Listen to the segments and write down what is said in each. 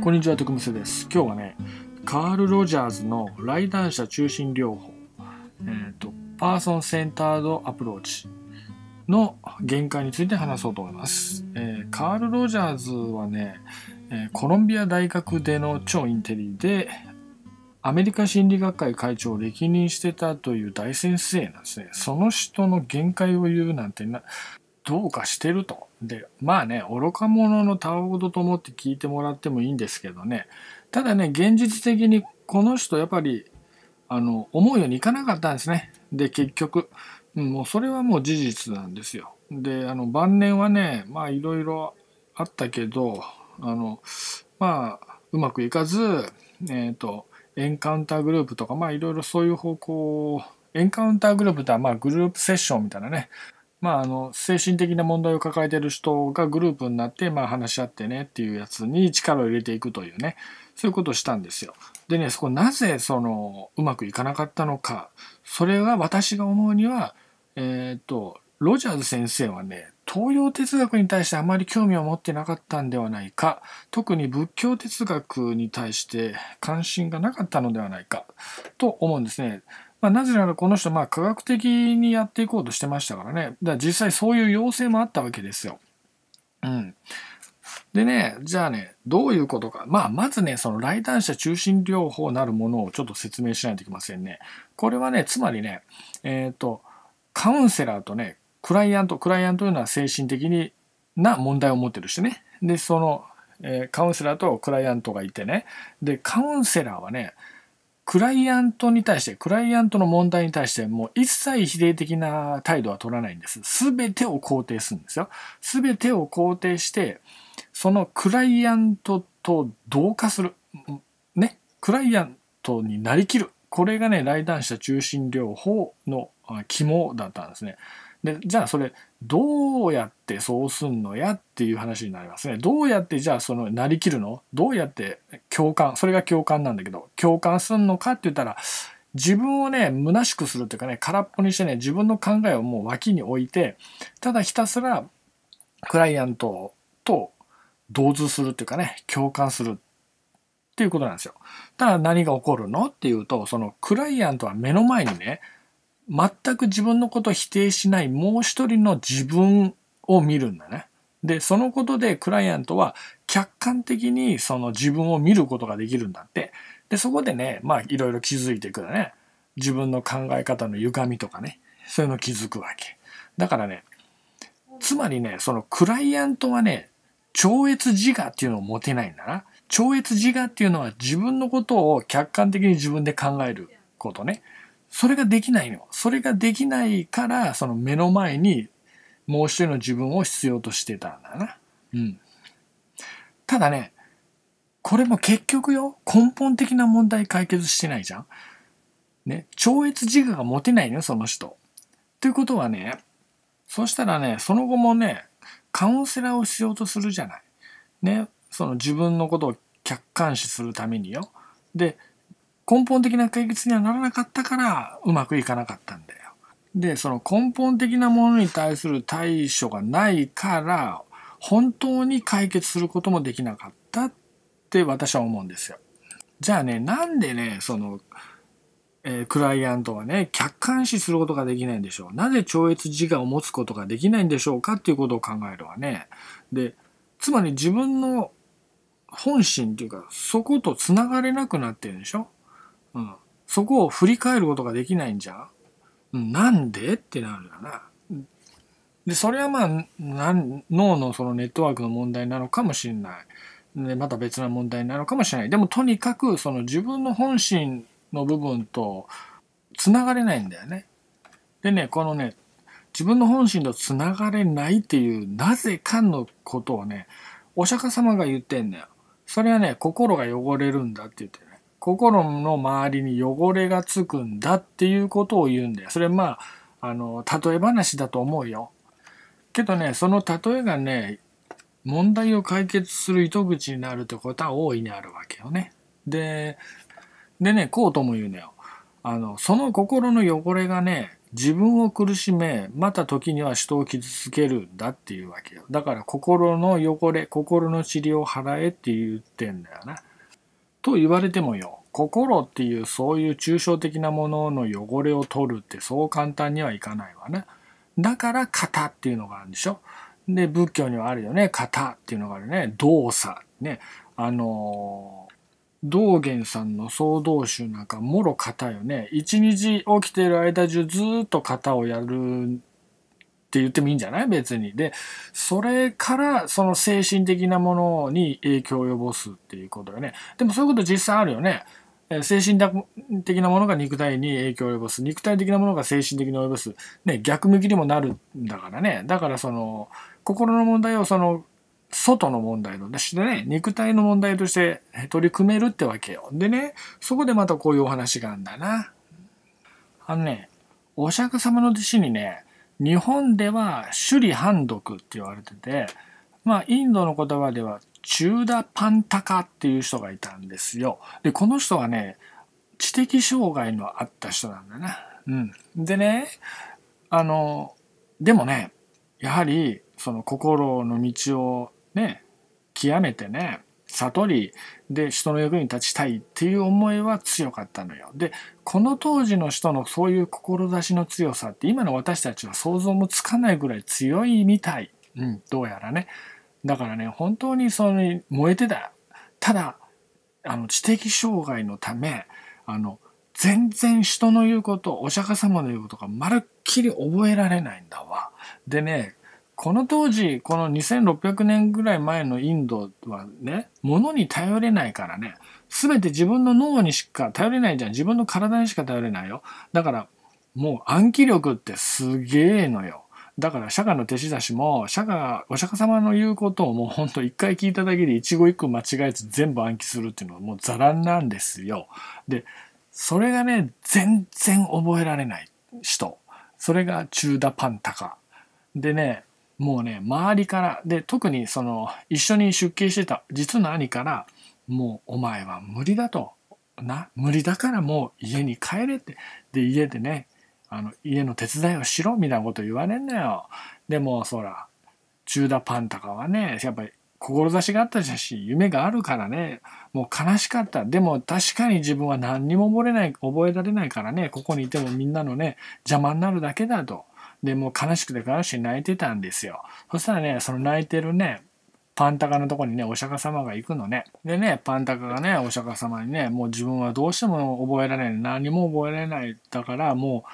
こんにちは、徳無です。今日はね、カール・ロジャーズの来談者中心療法、えーと、パーソン・センタード・アプローチの限界について話そうと思います。えー、カール・ロジャーズはね、えコロンビア大学での超インテリで、アメリカ心理学会会長を歴任してたという大先生なんですね。その人の限界を言うなんてな、どうかしてると。で、まあね、愚か者のたわごとと思って聞いてもらってもいいんですけどね、ただね、現実的にこの人やっぱり、あの、思うようにいかなかったんですね。で、結局、もうそれはもう事実なんですよ。で、あの、晩年はね、まあいろいろあったけど、あの、まあ、うまくいかず、えっ、ー、と、エンカウンターグループとか、まあいろいろそういう方向を、エンカウンターグループとはまあグループセッションみたいなね、まあ、あの精神的な問題を抱えてる人がグループになって、まあ、話し合ってねっていうやつに力を入れていくというねそういうことをしたんですよ。でねそこなぜそのうまくいかなかったのかそれは私が思うには、えー、っとロジャーズ先生はね東洋哲学に対してあまり興味を持ってなかったんではないか特に仏教哲学に対して関心がなかったのではないかと思うんですね。まあ、なぜならこの人、まあ、科学的にやっていこうとしてましたからね。だから実際そういう要請もあったわけですよ。うん。でね、じゃあね、どういうことか。まあ、まずね、その来談者中心療法なるものをちょっと説明しないといけませんね。これはね、つまりね、えっ、ー、と、カウンセラーとね、クライアント、クライアントというのは精神的にな問題を持ってる人ね。で、その、えー、カウンセラーとクライアントがいてね。で、カウンセラーはね、クライアントに対して、クライアントの問題に対して、もう一切否定的な態度は取らないんです。すべてを肯定するんですよ。すべてを肯定して、そのクライアントと同化する。ね。クライアントになりきる。これがね、来談者中心療法の肝だったんですね。でじゃあそれどうやってそうすんのやっていう話になりますねどうやってじゃあそのなりきるのどうやって共感それが共感なんだけど共感すんのかって言ったら自分をね虚しくするっていうかね空っぽにしてね自分の考えをもう脇に置いてただひたすらクライアントと同通するっていうかね共感するっていうことなんですよ。ただ何が起こるのっていうとそのクライアントは目の前にね全く自分のことを否定しないもう一人の自分を見るんだね。で、そのことでクライアントは客観的にその自分を見ることができるんだって。で、そこでね、まあいろいろ気づいていくだね。自分の考え方の歪みとかね。そういうの気づくわけ。だからね、つまりね、そのクライアントはね、超越自我っていうのを持てないんだな。超越自我っていうのは自分のことを客観的に自分で考えることね。それができないの。それができないから、その目の前にもう一人の自分を必要としてたんだな。うん。ただね、これも結局よ、根本的な問題解決してないじゃん。ね、超越自我が持てないのよ、その人。ということはね、そしたらね、その後もね、カウンセラーを必要とするじゃない。ね、その自分のことを客観視するためによ。で、根本的な解決にはならなかったからうまくいかなかったんだよ。で、その根本的なものに対する対処がないから本当に解決することもできなかったって私は思うんですよ。じゃあね、なんでね、その、えー、クライアントはね、客観視することができないんでしょう。なぜ超越自我を持つことができないんでしょうかっていうことを考えるわね。で、つまり自分の本心っていうか、そこと繋がれなくなってるでしょうん。そこを振り返ることができないんじゃん。なんでってなるよな。で、それはまあ、脳のそのネットワークの問題なのかもしれない。で、また別な問題なのかもしれない。でもとにかく、その自分の本心の部分と繋がれないんだよね。でね、このね、自分の本心と繋がれないっていう、なぜかのことをね、お釈迦様が言ってんだよ。それはね、心が汚れるんだって言って心の周りに汚れがつくんだっていうことを言うんだよ。それまあ、あの、例え話だと思うよ。けどね、その例えがね、問題を解決する糸口になるってことは大いにあるわけよね。で、でね、こうとも言うのよ。あの、その心の汚れがね、自分を苦しめ、また時には人を傷つけるんだっていうわけよ。だから心の汚れ、心の治療を払えって言ってんだよな。と言われてもよ。心っていうそういう抽象的なものの汚れを取るってそう簡単にはいかないわね。だから型っていうのがあるんでしょ。で、仏教にはあるよね。型っていうのがあるね。動作。ね。あのー、道元さんの総動集なんかもろ型よね。一日起きてる間中ずっと型をやるって言ってもいいんじゃない別に。で、それからその精神的なものに影響を及ぼすっていうことよね。でもそういうこと実際あるよね。精神的なものが肉体に影響を及ぼす肉体的なものが精神的に及ぼす、ね、逆向きにもなるんだからねだからその心の問題をその外の問題としてね肉体の問題として取り組めるってわけよでねそこでまたこういうお話があるんだなあのねお釈迦様の弟子にね日本では首里判読って言われててまあインドの言葉ではチューダ・パンタカっていう人がいたんですよ。で、この人はね、知的障害のあった人なんだな。うん。でね、あの、でもね、やはり、その心の道をね、極めてね、悟りで人の役に立ちたいっていう思いは強かったのよ。で、この当時の人のそういう志の強さって今の私たちは想像もつかないぐらい強いみたい。うん、どうやらね。だからね、本当にその燃えてた。ただ、あの、知的障害のため、あの、全然人の言うこと、お釈迦様の言うことがまるっきり覚えられないんだわ。でね、この当時、この2600年ぐらい前のインドはね、物に頼れないからね、すべて自分の脳にしか頼れないじゃん。自分の体にしか頼れないよ。だから、もう暗記力ってすげえのよ。だから釈迦の弟子だしも、釈迦、お釈迦様の言うことをもうほんと一回聞いただけで一語一句間違えず全部暗記するっていうのはもうザラなんですよ。で、それがね、全然覚えられない人。それが中田パンタカ。でね、もうね、周りから、で、特にその、一緒に出勤してた実の兄から、もうお前は無理だと。な、無理だからもう家に帰れって。で、家でね、あの、家の手伝いをしろみたいなこと言われんなよ。でも、そら、中田パンタカはね、やっぱり、志があったし、夢があるからね、もう悲しかった。でも確かに自分は何にも覚れない、覚えられないからね、ここにいてもみんなのね、邪魔になるだけだと。で、もう悲しくて悲しく泣いてたんですよ。そしたらね、その泣いてるね、パンタカのとこにね、お釈迦様が行くのね。でね、パンタカがね、お釈迦様にね、もう自分はどうしても覚えられない。何も覚えられない。だからもう、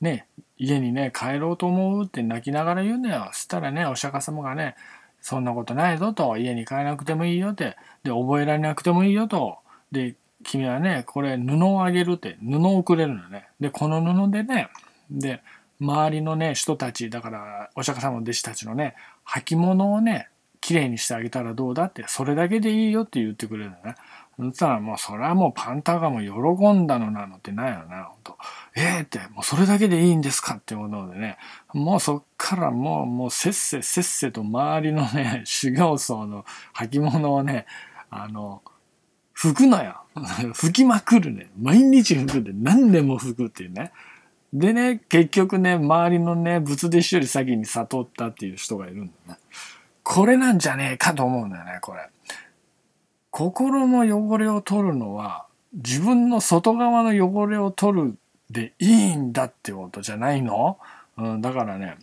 ね、家にね、帰ろうと思うって泣きながら言うのよ。そしたらね、お釈迦様がね、そんなことないぞと、家に帰らなくてもいいよって、で、覚えられなくてもいいよと、で、君はね、これ布をあげるって、布をくれるのね。で、この布でね、で、周りのね、人たち、だから、お釈迦様の弟子たちのね、履物をね、きれいにしてあげたらどうだって、それだけでいいよって言ってくれるのね。そしたらもうそれはもうパンタがもう喜んだのなのってないよな、ほんと。ええー、って、もうそれだけでいいんですかっていうことでね、もうそっからもう、もうせっせせっせと周りのね、修行僧の履物をね、あの、拭くのよ。拭きまくるね。毎日拭くって何年も拭くっていうね。でね、結局ね、周りのね、仏弟子より先に悟ったっていう人がいるんだね。これなんじゃねえかと思うんだよね、これ。心の汚れを取るのは自分の外側の汚れを取るでいいんだってことじゃないの、うん、だからね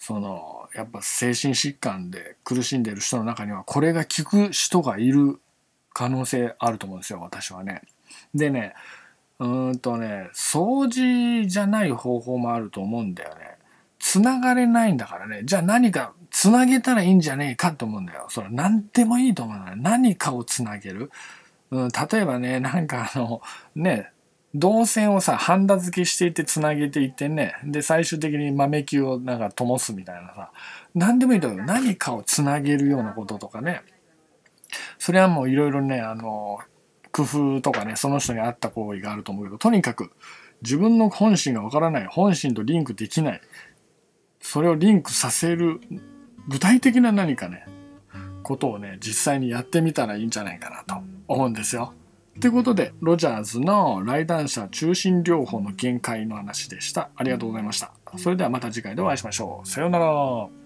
そのやっぱ精神疾患で苦しんでる人の中にはこれが効く人がいる可能性あると思うんですよ私はね。でねうんとね掃除じゃない方法もあると思うんだよね。つながれないんだからねじゃあ何か繋げたらいいんじゃねえかと思うんだよ。それ何でもいいと思うんだよ。何かを繋げる。うん、例えばね、なんかあの、ね、銅線をさ、ハンダ付けしていって繋げていってね、で、最終的に豆球をなんか灯すみたいなさ、何でもいいと思うよ。何かを繋げるようなこととかね。それはもういろいろね、あの、工夫とかね、その人に合った行為があると思うけど、とにかく、自分の本心がわからない、本心とリンクできない、それをリンクさせる具体的な何かね、ことをね、実際にやってみたらいいんじゃないかなと思うんですよ。ということで、ロジャーズの来談者中心療法の限界の話でした。ありがとうございました。それではまた次回でお会いしましょう。さようなら。